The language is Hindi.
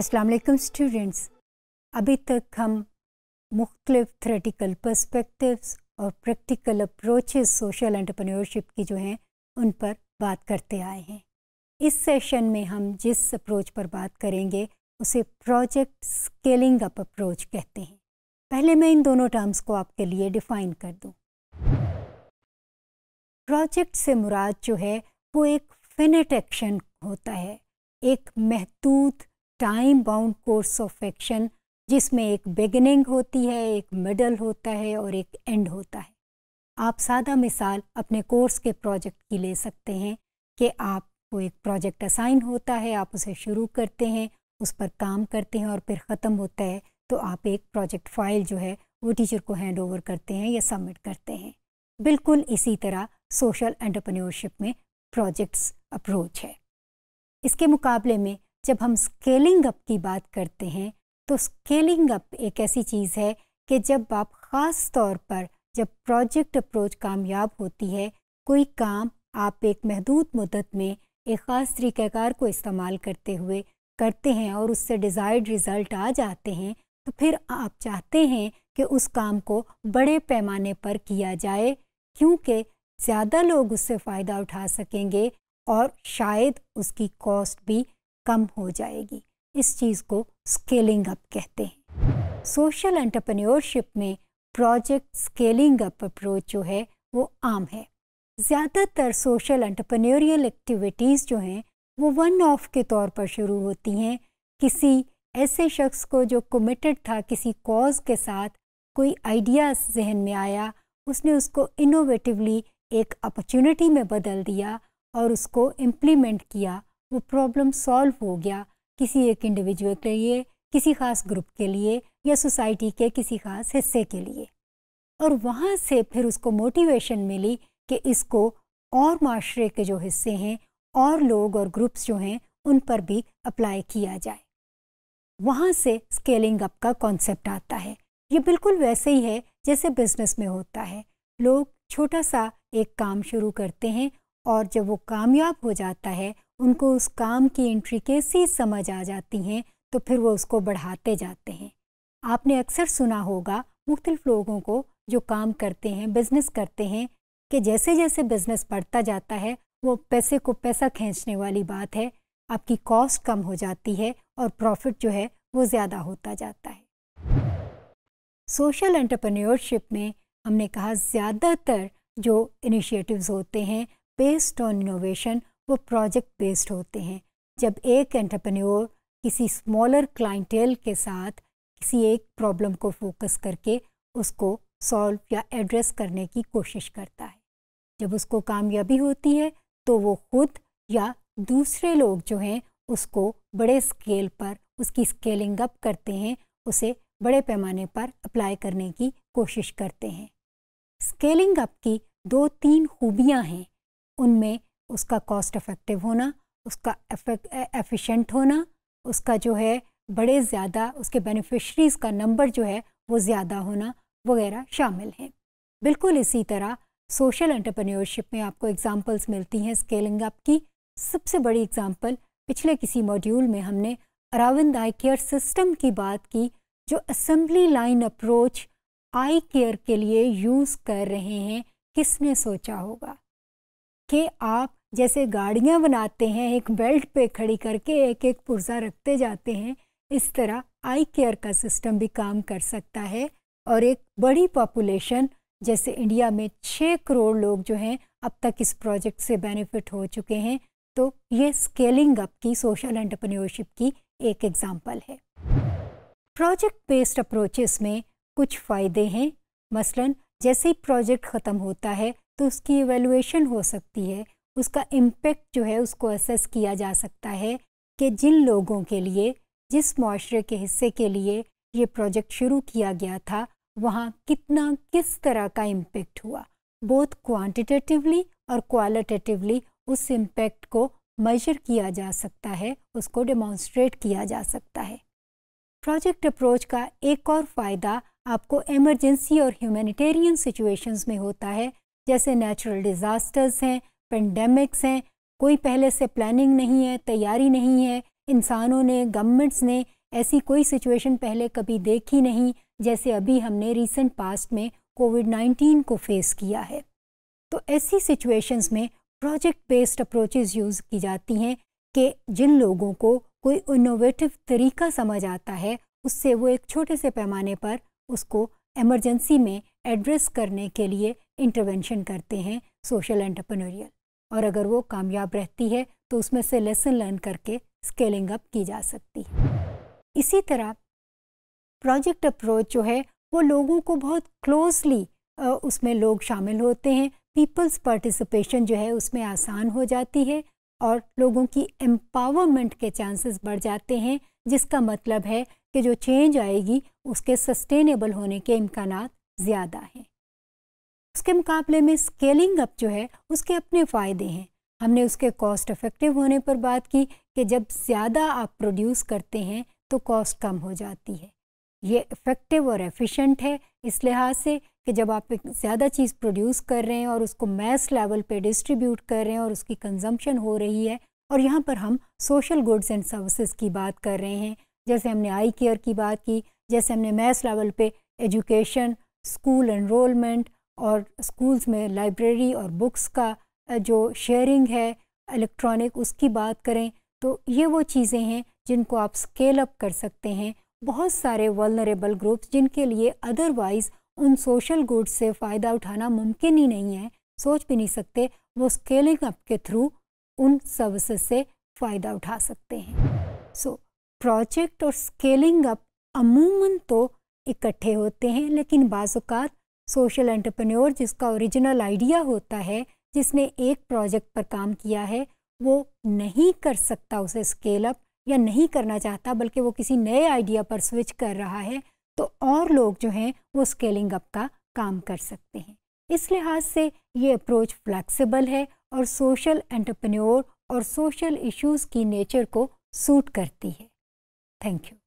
वालेकुम स्टूडेंट्स अभी तक हम मुख्तलिफ थ्रेटिकल पर्सपेक्टिव्स और प्रैक्टिकल अप्रोचेस सोशल एंटरप्रेन्योरशिप की जो हैं उन पर बात करते आए हैं इस सेशन में हम जिस अप्रोच पर बात करेंगे उसे प्रोजेक्ट स्केलिंग अप अप्रोच कहते हैं पहले मैं इन दोनों टर्म्स को आपके लिए डिफ़ाइन कर दूं। प्रोजेक्ट से मुराद जो है वो एक फिनेट एक्शन होता है एक महदूद time bound course of action जिसमें एक बिगनिंग होती है एक मिडल होता है और एक एंड होता है आप सादा मिसाल अपने कोर्स के प्रोजेक्ट की ले सकते हैं कि आपको एक प्रोजेक्ट असाइन होता है आप उसे शुरू करते हैं उस पर काम करते हैं और फिर ख़त्म होता है तो आप एक प्रोजेक्ट फाइल जो है वो टीचर को हैंड ओवर करते हैं या सबमिट करते हैं बिल्कुल इसी तरह सोशल एंटरप्रेन्योरशिप में प्रोजेक्ट्स अप्रोच है इसके मुकाबले में जब हम स्केलिंग अप की बात करते हैं तो स्केलिंग अप एक ऐसी चीज़ है कि जब आप ख़ास तौर पर जब प्रोजेक्ट अप्रोच कामयाब होती है कोई काम आप एक महदूद मदत में एक ख़ास तरीक़ार को इस्तेमाल करते हुए करते हैं और उससे डिज़ायर्ड रिज़ल्ट आ जाते हैं तो फिर आप चाहते हैं कि उस काम को बड़े पैमाने पर किया जाए क्योंकि ज़्यादा लोग उससे फ़ायदा उठा सकेंगे और शायद उसकी कॉस्ट भी कम हो जाएगी इस चीज़ को स्केलिंग अप कहते हैं सोशल एंटरप्रेन्योरशिप में प्रोजेक्ट स्केलिंग अप अप्रोच जो है वो आम है ज़्यादातर सोशल एंटरप्रेन्योरियल एक्टिविटीज़ जो हैं वो वन ऑफ के तौर पर शुरू होती हैं किसी ऐसे शख्स को जो कमिटेड था किसी कॉज के साथ कोई आइडिया जहन में आया उसने उसको इनोवेटिवली एक अपॉर्चुनिटी में बदल दिया और उसको इम्प्लीमेंट किया वो प्रॉब्लम सॉल्व हो गया किसी एक इंडिविजुअल के लिए किसी खास ग्रुप के लिए या सोसाइटी के किसी खास हिस्से के लिए और वहाँ से फिर उसको मोटिवेशन मिली कि इसको और माशरे के जो हिस्से हैं और लोग और ग्रुप्स जो हैं उन पर भी अप्लाई किया जाए वहाँ से स्केलिंग अप का कॉन्सेप्ट आता है ये बिल्कुल वैसे ही है जैसे बिजनेस में होता है लोग छोटा सा एक काम शुरू करते हैं और जब वो कामयाब हो जाता है उनको उस काम की इंट्रिकेसी समझ आ जाती हैं तो फिर वो उसको बढ़ाते जाते हैं आपने अक्सर सुना होगा मुख्तलिफ लोगों को जो काम करते हैं बिज़नेस करते हैं कि जैसे जैसे बिज़नेस बढ़ता जाता है वो पैसे को पैसा खींचने वाली बात है आपकी कॉस्ट कम हो जाती है और प्रॉफिट जो है वो ज़्यादा होता जाता है सोशल एंटरप्रेन्योरशिप में हमने कहा ज़्यादातर जो इनिशिएटिव्स होते हैं बेस्ड ऑन इनोवेशन वो प्रोजेक्ट बेस्ड होते हैं जब एक एंटरप्रेन्योर किसी स्मॉलर क्लाइंटेल के साथ किसी एक प्रॉब्लम को फोकस करके उसको सॉल्व या एड्रेस करने की कोशिश करता है जब उसको कामयाबी होती है तो वो खुद या दूसरे लोग जो हैं उसको बड़े स्केल पर उसकी स्केलिंग अप करते हैं उसे बड़े पैमाने पर अप्लाई करने की कोशिश करते हैं स्केलिंग अप की दो तीन खूबियां हैं उनमें उसका कॉस्ट इफ़ेक्टिव होना उसका एफिशिएंट होना उसका जो है बड़े ज़्यादा उसके बेनिफिशरीज़ का नंबर जो है वो ज़्यादा होना वगैरह शामिल हैं बिल्कुल इसी तरह सोशल एंटरप्रेन्योरशिप में आपको एग्जांपल्स मिलती हैं स्केलिंग अप की सबसे बड़ी एग्जांपल पिछले किसी मॉड्यूल में हमने अराविंद आई केयर सिस्टम की बात की जो assembly line approach eye care के लिए यूज़ कर रहे हैं किसने सोचा होगा कि आप जैसे गाड़ियाँ बनाते हैं एक बेल्ट पे खड़ी करके एक एक पुर्जा रखते जाते हैं इस तरह आई केयर का सिस्टम भी काम कर सकता है और एक बड़ी पॉपुलेशन जैसे इंडिया में छः करोड़ लोग जो हैं अब तक इस प्रोजेक्ट से बेनिफिट हो चुके हैं तो ये स्केलिंग अप की सोशल एंटरप्रेन्योरशिप की एक एग्जाम्पल है प्रोजेक्ट बेस्ड अप्रोचेस में कुछ फ़ायदे हैं मसलन जैसे ही प्रोजेक्ट ख़त्म होता है तो उसकी एवेलुएशन हो सकती है उसका इम्पेक्ट जो है उसको असेस किया जा सकता है कि जिन लोगों के लिए जिस माशरे के हिस्से के लिए ये प्रोजेक्ट शुरू किया गया था वहाँ कितना किस तरह का इम्पेक्ट हुआ बोथ क्वांटिटेटिवली और क्वालिटेटिवली उस इम्पेक्ट को मेजर किया जा सकता है उसको डेमॉन्स्ट्रेट किया जा सकता है प्रोजेक्ट अप्रोच का एक और फ़ायदा आपको इमरजेंसी और ह्यूमैनिटेरियन सिचुएशंस में होता है जैसे नेचुरल डिज़ास्टर्स हैं पेंडेमिक्स हैं कोई पहले से प्लानिंग नहीं है तैयारी नहीं है इंसानों ने गवर्नमेंट्स ने ऐसी कोई सिचुएशन पहले कभी देखी नहीं जैसे अभी हमने रिसेंट पास्ट में कोविड 19 को फेस किया है तो ऐसी सिचुएशंस में प्रोजेक्ट बेस्ड अप्रोचेज यूज़ की जाती हैं कि जिन लोगों को कोई इनोवेटिव तरीका समझ आता है उससे वो एक छोटे से पैमाने पर उसको एमरजेंसी में एड्रेस करने के लिए इंटरवेंशन करते हैं सोशल एंटरप्रेन्योरियल और अगर वो कामयाब रहती है तो उसमें से लेसन लर्न करके स्केलिंग अप की जा सकती है इसी तरह प्रोजेक्ट अप्रोच जो है वो लोगों को बहुत क्लोजली उसमें लोग शामिल होते हैं पीपल्स पार्टिसिपेशन जो है उसमें आसान हो जाती है और लोगों की एम्पावरमेंट के चांसेस बढ़ जाते हैं जिसका मतलब है कि जो चेंज आएगी उसके सस्टेनेबल होने के इम्कान ज़्यादा हैं उसके मुकाबले में स्केलिंग अप जो है उसके अपने फ़ायदे हैं हमने उसके कॉस्ट इफ़ेक्टिव होने पर बात की कि जब ज़्यादा आप प्रोड्यूस करते हैं तो कॉस्ट कम हो जाती है ये इफ़ेक्टिव और एफिशिएंट है इस लिहाज से कि जब आप ज़्यादा चीज़ प्रोड्यूस कर रहे हैं और उसको मैस लेवल पे डिस्ट्रीब्यूट कर रहे हैं और उसकी कंजम्पशन हो रही है और यहाँ पर हम सोशल गुड्स एंड सर्विसेज की बात कर रहे हैं जैसे हमने आई केयर की बात की जैसे हमने मैस लेवल पे एजुकेशन स्कूल एनरोलमेंट और स्कूल्स में लाइब्रेरी और बुक्स का जो शेयरिंग है इलेक्ट्रॉनिक उसकी बात करें तो ये वो चीज़ें हैं जिनको आप स्केल अप कर सकते हैं बहुत सारे वलनरेबल ग्रुप्स जिनके लिए अदरवाइज़ उन सोशल गुड्स से फ़ायदा उठाना मुमकिन ही नहीं है सोच भी नहीं सकते वो स्केलिंग अप के थ्रू उन सर्विसेज से फ़ायदा उठा सकते हैं सो so, प्रोजेक्ट और स्केलिंग अप अमूमन तो इकट्ठे होते हैं लेकिन बाज़ात सोशल एंटरप्रेन्योर जिसका ओरिजिनल आइडिया होता है जिसने एक प्रोजेक्ट पर काम किया है वो नहीं कर सकता उसे स्केल अप या नहीं करना चाहता बल्कि वो किसी नए आइडिया पर स्विच कर रहा है तो और लोग जो हैं वो स्केलिंग अप का काम कर सकते हैं इस लिहाज से ये अप्रोच फ्लैक्सीबल है और सोशल एंटरप्रेन्योर और सोशल इश्यूज़ की नेचर को सूट करती है थैंक यू